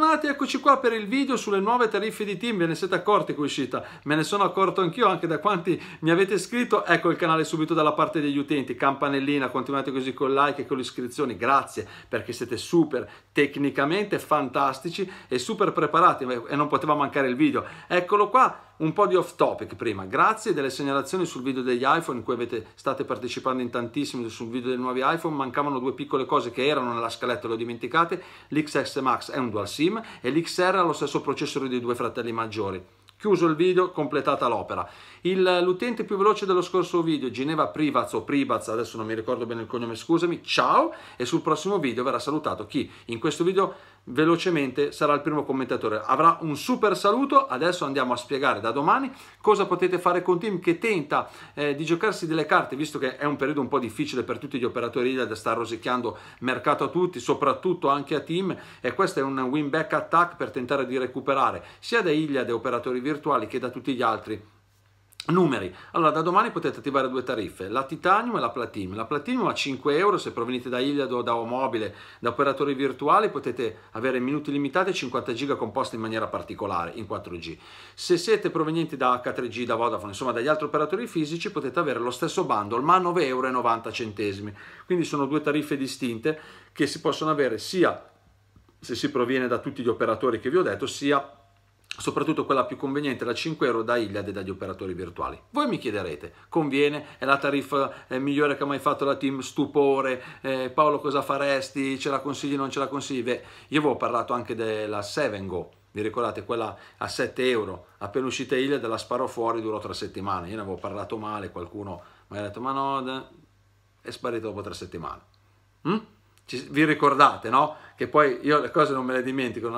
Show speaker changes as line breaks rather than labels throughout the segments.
bentornati, eccoci qua per il video sulle nuove tariffe di team, ve ne siete accorti che è uscita, me ne sono accorto anch'io anche da quanti mi avete iscritto, ecco il canale subito dalla parte degli utenti, campanellina, continuate così con like e con le iscrizioni, grazie perché siete super tecnicamente fantastici e super preparati e non poteva mancare il video, eccolo qua un po' di off topic prima, grazie delle segnalazioni sul video degli iPhone in cui avete, state partecipando in tantissimi sul video dei nuovi iPhone, mancavano due piccole cose che erano nella scaletta, le ho dimenticate, l'XS Max è un dual SIM e l'XR ha lo stesso processore dei due fratelli maggiori. Chiuso il video, completata l'opera. l'utente più veloce dello scorso video, Ginevra Privaz o Privaz, adesso non mi ricordo bene il cognome, scusami, ciao, e sul prossimo video verrà salutato chi in questo video velocemente sarà il primo commentatore. Avrà un super saluto, adesso andiamo a spiegare da domani cosa potete fare con Team che tenta eh, di giocarsi delle carte, visto che è un periodo un po' difficile per tutti gli operatori da sta rosicchiando mercato a tutti, soprattutto anche a Team e questo è un win back attack per tentare di recuperare sia da Iliade operatori virtuali che da tutti gli altri Numeri. Allora, da domani potete attivare due tariffe, la Titanium e la Platinum. La Platinum a 5 euro, se provenite da Iliad o da Omobile, da operatori virtuali, potete avere minuti limitati e 50 giga composti in maniera particolare, in 4G. Se siete provenienti da H3G, da Vodafone, insomma dagli altri operatori fisici, potete avere lo stesso bundle, ma a 9,90 euro. Quindi sono due tariffe distinte che si possono avere sia se si proviene da tutti gli operatori che vi ho detto, sia soprattutto quella più conveniente, la 5 euro da Iliad e dagli operatori virtuali. Voi mi chiederete, conviene? È la tariffa eh, migliore che ha mai fatto la team? Stupore, eh, Paolo cosa faresti? Ce la consigli, non ce la consigli? Beh, io avevo parlato anche della 7Go, vi ricordate quella a 7 euro? Appena uscita Iliad la sparò fuori, durò tre settimane, io ne avevo parlato male, qualcuno mi ha detto ma no, è sparito dopo tre settimane. Mm? Ci, vi ricordate, no? Che poi io le cose non me le dimentico,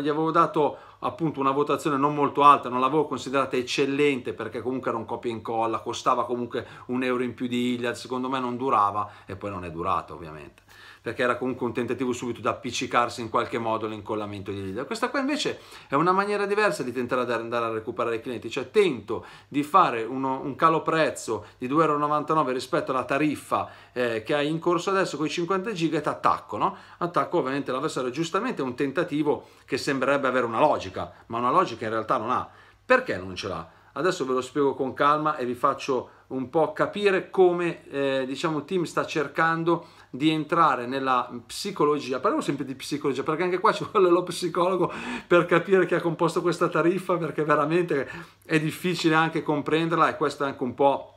gli avevo dato appunto una votazione non molto alta, non l'avevo considerata eccellente perché comunque era un copia e incolla, costava comunque un euro in più di Iliad, secondo me non durava e poi non è durata ovviamente perché era comunque un tentativo subito di appiccicarsi in qualche modo l'incollamento di leader. Questa qua invece è una maniera diversa di tentare di andare a recuperare i clienti, cioè tento di fare uno, un calo prezzo di 2,99 euro rispetto alla tariffa eh, che hai in corso adesso con i 50 giga e ti attacco, no? Attacco ovviamente l'avversario, giustamente un tentativo che sembrerebbe avere una logica, ma una logica in realtà non ha. Perché non ce l'ha? Adesso ve lo spiego con calma e vi faccio un po' capire come eh, diciamo, il team sta cercando di entrare nella psicologia, parliamo sempre di psicologia perché anche qua ci vuole lo psicologo per capire chi ha composto questa tariffa perché veramente è difficile anche comprenderla e questo è anche un po'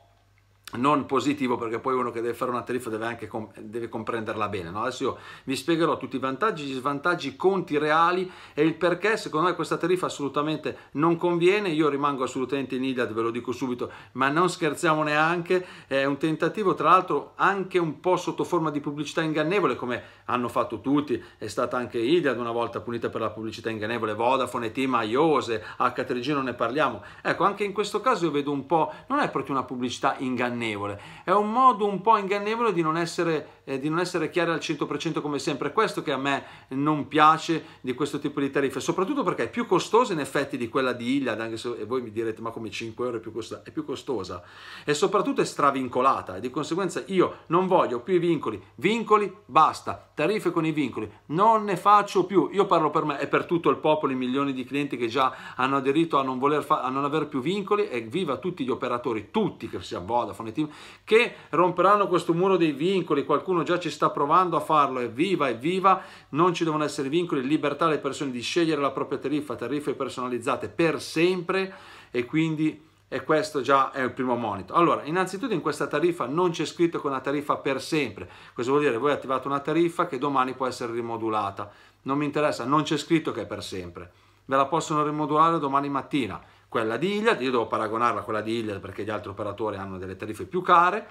non positivo perché poi uno che deve fare una tariffa deve anche comp deve comprenderla bene. No? Adesso io vi spiegherò tutti i vantaggi, gli svantaggi, i conti reali e il perché secondo me questa tariffa assolutamente non conviene. Io rimango assolutamente in IDAD, ve lo dico subito, ma non scherziamo neanche. È un tentativo tra l'altro anche un po' sotto forma di pubblicità ingannevole come hanno fatto tutti. È stata anche IDAD una volta punita per la pubblicità ingannevole, Vodafone, Team, Iose, H3G non ne parliamo. Ecco, anche in questo caso io vedo un po', non è proprio una pubblicità ingannevole, ingannevole. È un modo un po' ingannevole di non essere, eh, di non essere chiari al 100% come sempre. È questo che a me non piace di questo tipo di tariffe, soprattutto perché è più costosa in effetti di quella di Iliad, anche se voi mi direte ma come 5 euro è più costosa, è più costosa. E soprattutto è stravincolata e di conseguenza io non voglio più i vincoli. Vincoli, basta. Tariffe con i vincoli. Non ne faccio più. Io parlo per me e per tutto il popolo, i milioni di clienti che già hanno aderito a non, voler fa- a non aver più vincoli e viva tutti gli operatori, tutti che sia Vodafone, i team che romperanno questo muro dei vincoli, qualcuno già ci sta provando a farlo, evviva, evviva, non ci devono essere vincoli, libertà alle persone di scegliere la propria tariffa, tariffe personalizzate per sempre e quindi e questo già è il primo monito. Allora, innanzitutto in questa tariffa non c'è scritto che è una tariffa per sempre, questo vuol dire voi attivate una tariffa che domani può essere rimodulata, non mi interessa, non c'è scritto che è per sempre, ve la possono rimodulare domani mattina, quella di Iliad, io devo paragonarla a quella di Iliad perché gli altri operatori hanno delle tariffe più care,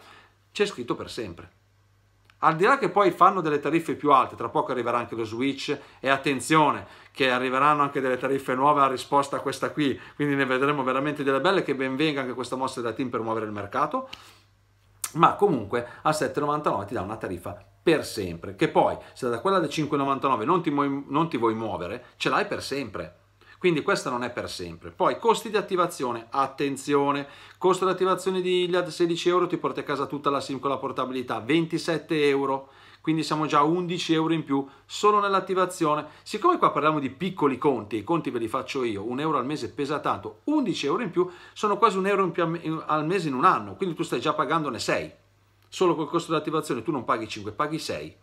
c'è scritto per sempre. Al di là che poi fanno delle tariffe più alte, tra poco arriverà anche lo Switch e attenzione che arriveranno anche delle tariffe nuove a risposta a questa qui, quindi ne vedremo veramente delle belle che benvenga anche questa mossa da team per muovere il mercato, ma comunque a 7,99 ti dà una tariffa per sempre, che poi se da quella del 5,99 non ti, non ti vuoi muovere, ce l'hai per sempre quindi questa non è per sempre. Poi costi di attivazione, attenzione, costo di attivazione di Iliad 16 euro ti porti a casa tutta la SIM con la portabilità, 27 euro quindi siamo già 11 euro in più solo nell'attivazione. Siccome qua parliamo di piccoli conti, i conti ve li faccio io, un euro al mese pesa tanto, 11 euro in più sono quasi un euro in più al mese in un anno, quindi tu stai già pagandone 6. Solo col costo di attivazione tu non paghi 5, paghi 6,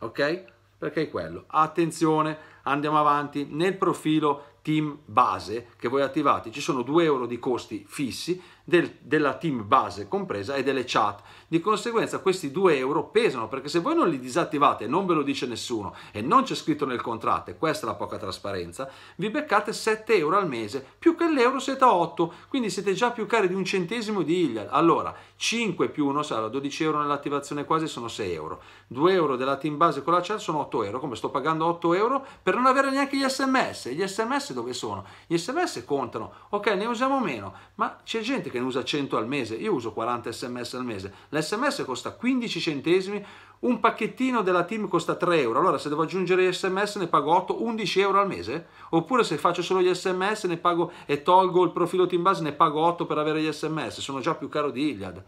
ok? Perché è quello. Attenzione, andiamo avanti, nel profilo team base che voi attivate ci sono 2 euro di costi fissi del, della team base compresa e delle chat. Di conseguenza questi 2 euro pesano perché se voi non li disattivate, non ve lo dice nessuno e non c'è scritto nel contratto, e questa è la poca trasparenza, vi beccate 7 euro al mese, più che l'euro siete a 8, quindi siete già più cari di un centesimo di Iliad. Allora 5 più 1 sarà 12 euro nell'attivazione quasi sono 6 euro, 2 euro della team base con la chat sono 8 euro, come sto pagando 8 euro per non avere neanche gli sms. Gli sms dove sono? Gli sms contano, ok ne usiamo meno, ma c'è gente che ne usa 100 al mese, io uso 40 sms al mese, l'sms costa 15 centesimi, un pacchettino della team costa 3 euro, allora se devo aggiungere gli sms ne pago 8, 11 euro al mese, oppure se faccio solo gli sms pago, e tolgo il profilo team base ne pago 8 per avere gli sms, sono già più caro di Iliad.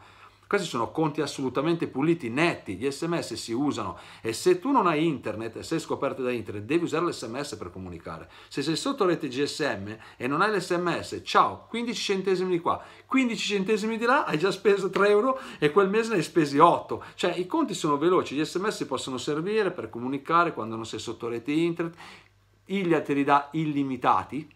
Questi sono conti assolutamente puliti, netti, gli sms si usano e se tu non hai internet e sei scoperto da internet devi usare l'sms per comunicare. Se sei sotto rete GSM e non hai l'sms, ciao, 15 centesimi di qua, 15 centesimi di là, hai già speso 3 euro e quel mese ne hai spesi 8. Cioè i conti sono veloci, gli sms possono servire per comunicare quando non sei sotto rete internet, Iglia te li dà illimitati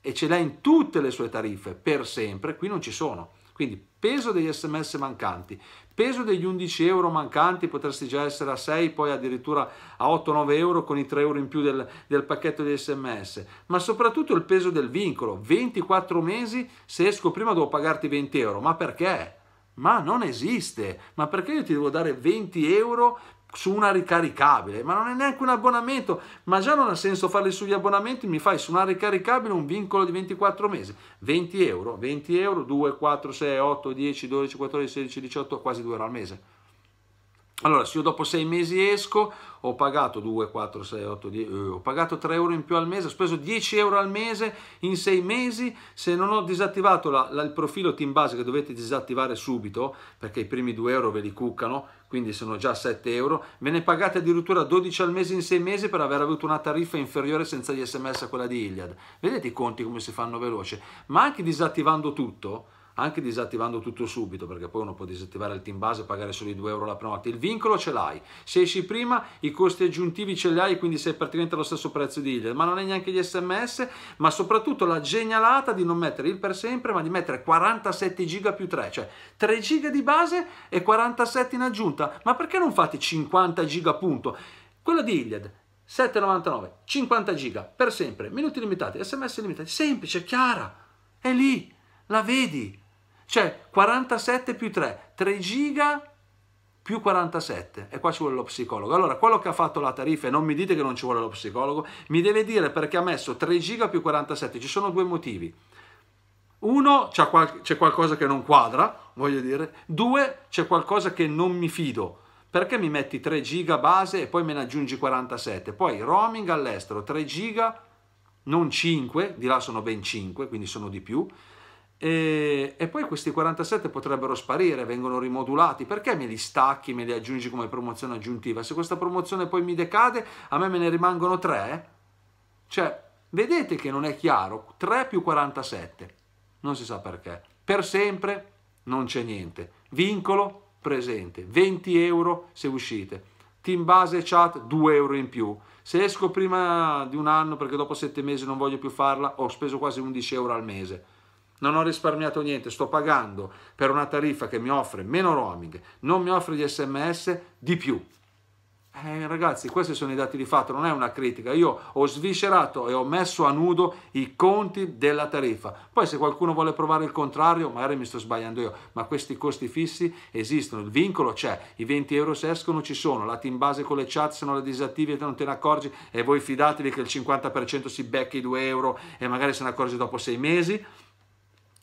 e ce l'hai in tutte le sue tariffe per sempre, qui non ci sono. Quindi peso degli sms mancanti, peso degli 11 euro mancanti, potresti già essere a 6, poi addirittura a 8-9 euro con i 3 euro in più del, del pacchetto di sms, ma soprattutto il peso del vincolo, 24 mesi, se esco prima devo pagarti 20 euro, ma perché? Ma non esiste, ma perché io ti devo dare 20 euro su una ricaricabile, ma non è neanche un abbonamento, ma già non ha senso farli sugli abbonamenti, mi fai su una ricaricabile un vincolo di 24 mesi, 20 euro, 20 euro, 2, 4, 6, 8, 10, 12, 14, 16, 18, quasi 2 euro al mese. Allora, se io dopo sei mesi esco, ho pagato 2, 4, 6, 8, 10, ho pagato 3 euro in più al mese, ho speso 10 euro al mese in sei mesi, se non ho disattivato la, la, il profilo team base che dovete disattivare subito, perché i primi 2 euro ve li cuccano, quindi sono già 7 euro, ve ne pagate addirittura 12 al mese in sei mesi per aver avuto una tariffa inferiore senza gli sms a quella di Iliad. Vedete i conti come si fanno veloce, ma anche disattivando tutto, anche disattivando tutto subito, perché poi uno può disattivare il team base e pagare solo i 2 euro la prenotte. Il vincolo ce l'hai, se esci prima i costi aggiuntivi ce li hai, quindi sei praticamente allo stesso prezzo di Iliad, ma non hai neanche gli sms, ma soprattutto la genialata di non mettere il per sempre, ma di mettere 47 giga più 3, cioè 3 giga di base e 47 in aggiunta. Ma perché non fate 50 giga punto? Quello di Iliad 7,99, 50 giga per sempre, minuti limitati, sms limitati, semplice, chiara, è lì, la vedi, cioè 47 più 3, 3 giga più 47 e qua ci vuole lo psicologo. Allora, quello che ha fatto la tariffa, e non mi dite che non ci vuole lo psicologo, mi deve dire perché ha messo 3 giga più 47, ci sono due motivi. Uno, c'è, qual c'è qualcosa che non quadra, voglio dire. Due, c'è qualcosa che non mi fido. Perché mi metti 3 giga base e poi me ne aggiungi 47? Poi roaming all'estero, 3 giga, non 5, di là sono ben 5, quindi sono di più. E, e, poi questi 47 potrebbero sparire, vengono rimodulati, perché me li stacchi, me li aggiungi come promozione aggiuntiva? Se questa promozione poi mi decade, a me me ne rimangono 3? Cioè, vedete che non è chiaro, 3 più 47, non si sa perché. Per sempre non c'è niente, vincolo presente, 20 euro se uscite, team base chat 2 euro in più. Se esco prima di un anno perché dopo 7 mesi non voglio più farla, ho speso quasi 11 euro al mese non ho risparmiato niente, sto pagando per una tariffa che mi offre meno roaming, non mi offre gli sms di più. Eh, ragazzi, questi sono i dati di fatto, non è una critica. Io ho sviscerato e ho messo a nudo i conti della tariffa. Poi se qualcuno vuole provare il contrario, magari mi sto sbagliando io, ma questi costi fissi esistono, il vincolo c'è, i 20 euro se escono ci sono, la team base con le chat se non le disattivi e non te ne accorgi e voi fidatevi che il 50% si becchi i 2 euro e magari se ne accorgi dopo 6 mesi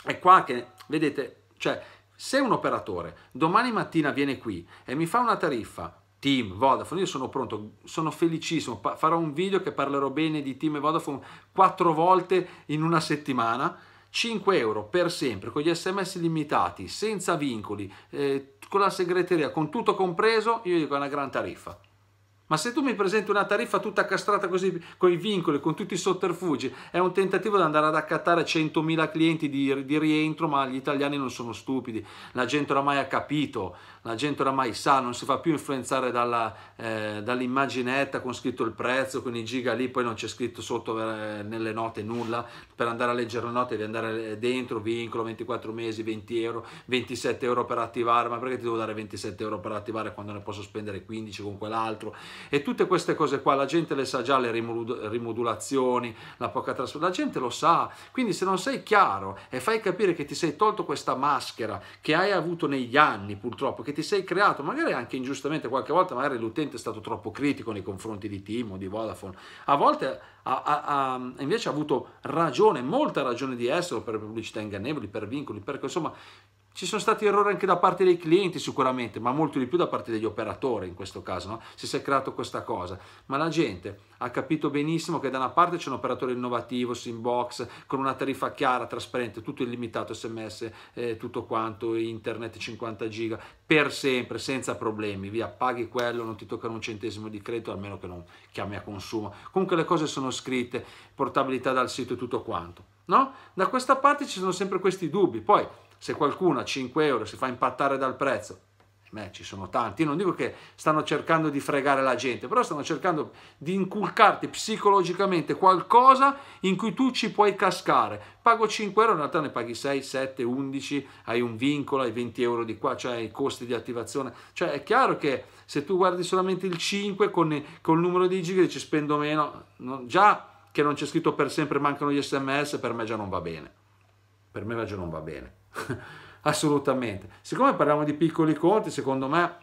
è qua che, vedete, cioè, se un operatore domani mattina viene qui e mi fa una tariffa, Team, Vodafone, io sono pronto, sono felicissimo, farò un video che parlerò bene di Team e Vodafone quattro volte in una settimana, 5 euro per sempre, con gli sms limitati, senza vincoli, eh, con la segreteria, con tutto compreso, io dico è una gran tariffa. Ma se tu mi presenti una tariffa tutta castrata così, con i vincoli, con tutti i sotterfugi, è un tentativo di andare ad accattare 100.000 clienti di, di, rientro, ma gli italiani non sono stupidi, la gente oramai ha capito, la gente oramai sa, non si fa più influenzare dalla, eh, dall'immaginetta con scritto il prezzo, con i giga lì, poi non c'è scritto sotto eh, nelle note nulla, per andare a leggere le note devi andare eh, dentro, vincolo, 24 mesi, 20 euro, 27 euro per attivare, ma perché ti devo dare 27 euro per attivare quando ne posso spendere 15 con quell'altro? E tutte queste cose qua la gente le sa già, le rimodulazioni, la poca trasformazione la gente lo sa. Quindi se non sei chiaro e fai capire che ti sei tolto questa maschera che hai avuto negli anni purtroppo, che ti sei creato, magari anche ingiustamente, qualche volta magari l'utente è stato troppo critico nei confronti di Timo, di Vodafone, a volte ha, ha, ha invece ha avuto ragione, molta ragione di esserlo per pubblicità ingannevoli, per vincoli, perché insomma ci sono stati errori anche da parte dei clienti sicuramente, ma molto di più da parte degli operatori in questo caso, no? se si è creato questa cosa. Ma la gente ha capito benissimo che da una parte c'è un operatore innovativo, Simbox, con una tariffa chiara, trasparente, tutto illimitato, sms, eh, tutto quanto, internet 50 giga, per sempre, senza problemi, via, paghi quello, non ti toccano un centesimo di credito, almeno che non chiami a consumo. Comunque le cose sono scritte, portabilità dal sito e tutto quanto. No? Da questa parte ci sono sempre questi dubbi. Poi se qualcuno a 5 euro si fa impattare dal prezzo, ahimè ci sono tanti, io non dico che stanno cercando di fregare la gente, però stanno cercando di inculcarti psicologicamente qualcosa in cui tu ci puoi cascare. Pago 5 euro, in realtà ne paghi 6, 7, 11, hai un vincolo, hai 20 euro di qua, cioè i costi di attivazione. Cioè è chiaro che se tu guardi solamente il 5 con, con il numero di giga dici spendo meno, no, già che non c'è scritto per sempre mancano gli sms, per me già non va bene. Per me già non va bene. assolutamente. Siccome parliamo di piccoli conti, secondo me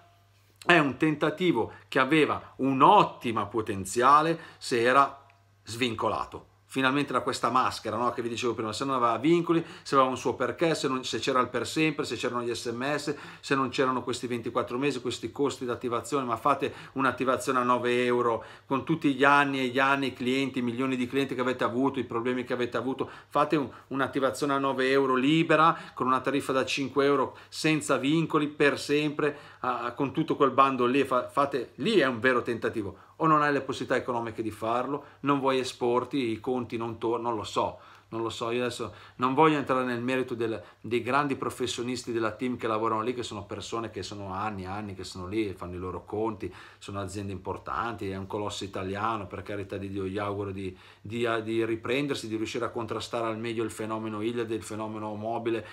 è un tentativo che aveva un'ottima potenziale se era svincolato finalmente da questa maschera no? che vi dicevo prima, se non aveva vincoli, se aveva un suo perché, se, non, se c'era il per sempre, se c'erano gli sms, se non c'erano questi 24 mesi, questi costi di attivazione, ma fate un'attivazione a 9 euro con tutti gli anni e gli anni, i clienti, i milioni di clienti che avete avuto, i problemi che avete avuto, fate un, un'attivazione a 9 euro libera con una tariffa da 5 euro senza vincoli per sempre, uh, con tutto quel bando lì, fa, fate, lì è un vero tentativo o non hai le possibilità economiche di farlo, non vuoi esporti, i conti non tornano, non lo so non lo so, io adesso non voglio entrare nel merito del, dei grandi professionisti della team che lavorano lì, che sono persone che sono anni e anni che sono lì, fanno i loro conti, sono aziende importanti, è un colosso italiano, per carità di Dio gli auguro di, di, eh, di riprendersi, di riuscire a contrastare al meglio il fenomeno Iliade, il fenomeno mobile,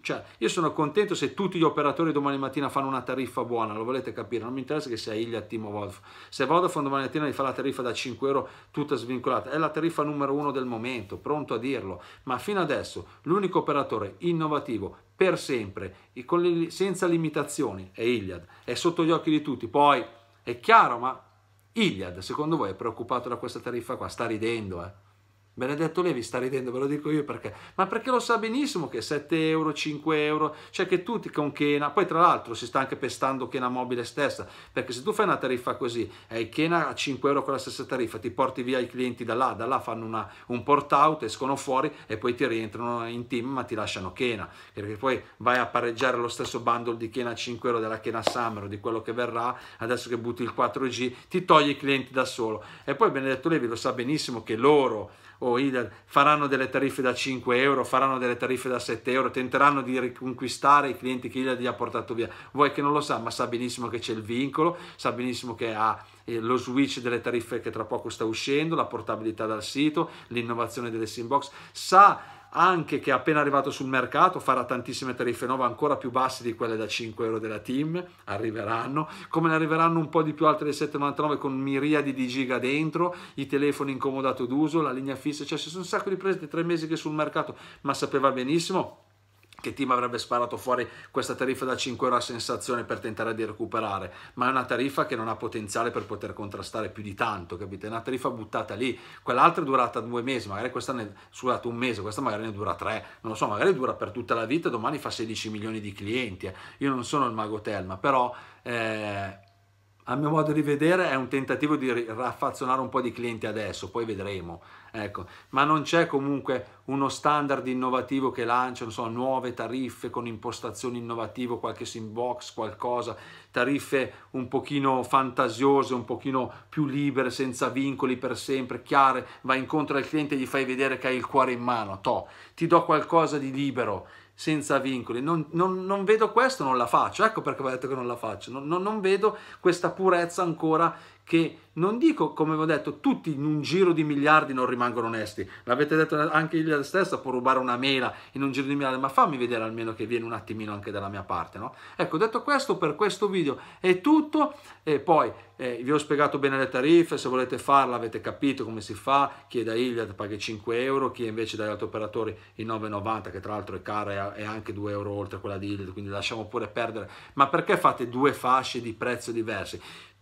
cioè io sono contento se tutti gli operatori domani mattina fanno una tariffa buona, lo volete capire, non mi interessa che sia Iliad, Team o Vodafone, se Vodafone domani mattina gli fa la tariffa da 5 euro tutta svincolata, è la tariffa numero uno del momento, pronto a dire, saperlo, ma fino adesso l'unico operatore innovativo per sempre, le, senza limitazioni, è Iliad, è sotto gli occhi di tutti. Poi è chiaro, ma Iliad, secondo voi, è preoccupato da questa tariffa qua? Sta ridendo, eh? Benedetto Levi sta ridendo, ve lo dico io perché, ma perché lo sa benissimo che 7 euro, 5 euro, cioè che tutti con Kena, poi tra l'altro si sta anche pestando Kena Mobile stessa, perché se tu fai una tariffa così e eh, Kena a 5 euro con la stessa tariffa ti porti via i clienti da là, da là fanno una, un port out, escono fuori e poi ti rientrano in team ma ti lasciano Kena, perché poi vai a pareggiare lo stesso bundle di Kena a 5 euro della Kena Summer o di quello che verrà, adesso che butti il 4G ti togli i clienti da solo e poi Benedetto Levi lo sa benissimo che loro o Idel faranno delle tariffe da 5 euro, faranno delle tariffe da 7 euro, tenteranno di riconquistare i clienti che Idel gli ha portato via. Vuoi che non lo sa, ma sa benissimo che c'è il vincolo, sa benissimo che ha eh, lo switch delle tariffe che tra poco sta uscendo, la portabilità dal sito, l'innovazione delle sim box, sa anche che è appena arrivato sul mercato farà tantissime tariffe nuove ancora più basse di quelle da 5 euro della team, arriveranno, come ne arriveranno un po' di più altre del 799 con miriadi di giga dentro, i telefoni in d'uso, la linea fissa, cioè ci sono un sacco di prese di tre mesi che sul mercato, ma sapeva benissimo che team avrebbe sparato fuori questa tariffa da 5 euro a sensazione per tentare di recuperare, ma è una tariffa che non ha potenziale per poter contrastare più di tanto, capite? È una tariffa buttata lì, quell'altra è durata due mesi, magari questa ne, scusate, un mese, questa magari ne dura tre, non lo so, magari dura per tutta la vita, domani fa 16 milioni di clienti, eh. io non sono il mago Telma, però... Eh, a mio modo di vedere è un tentativo di raffazzonare un po' di clienti adesso, poi vedremo, ecco. ma non c'è comunque uno standard innovativo che lancia, non so, nuove tariffe con impostazioni innovative, qualche simbox, qualcosa, tariffe un pochino fantasiose, un pochino più libere, senza vincoli per sempre, chiare, vai incontro al cliente e gli fai vedere che hai il cuore in mano, to, ti do qualcosa di libero, senza vincoli. Non, non, non, vedo questo, non la faccio. Ecco perché ho detto che non la faccio. Non, non vedo questa purezza ancora che non dico, come ho detto, tutti in un giro di miliardi non rimangono onesti. L'avete detto anche Ilya stessa, può rubare una mela in un giro di miliardi, ma fammi vedere almeno che viene un attimino anche dalla mia parte, no? Ecco, detto questo, per questo video è tutto. E poi eh, vi ho spiegato bene le tariffe, se volete farla avete capito come si fa, chi è da Iliad paga 5 euro, chi è invece dagli altri operatori i 9,90, che tra l'altro è cara e anche 2 euro oltre quella di Iliad, quindi lasciamo pure perdere. Ma perché fate due fasce di prezzo diversi?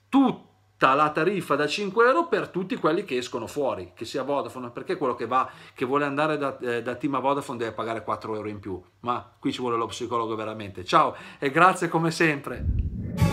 Tutti la tariffa da 5 euro per tutti quelli che escono fuori, che sia Vodafone, perché quello che, va, che vuole andare da, eh, da team a Vodafone deve pagare 4 euro in più, ma qui ci vuole lo psicologo veramente. Ciao e grazie come sempre.